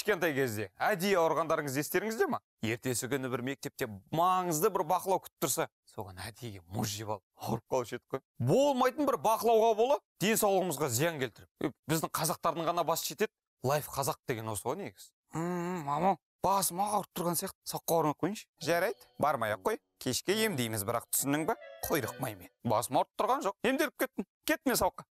кішкентай кезде әдейі ауырғандарыңыз естеріңізде ма ертесі күні бір мектепте маңызды бір бақылау күтіп тұрса соған әдейі мұз жеп алып ауырып қалушы едік қой болмайтын бір бақылауға бола денсаулығымызға зиян келтіріп біздің қазақтардың ғана басы жетеді лайф қазақ деген осы ғой негізі мама басым ауырып тұрған сияқты саққа ауырмай ақ қояйыншы жарайды бармай ақ қой кешке емдейміз бірақ түсіндің ба құйрық маймен басым ауырып тұрған жоқ емделіп кеттім кет мен сауыққа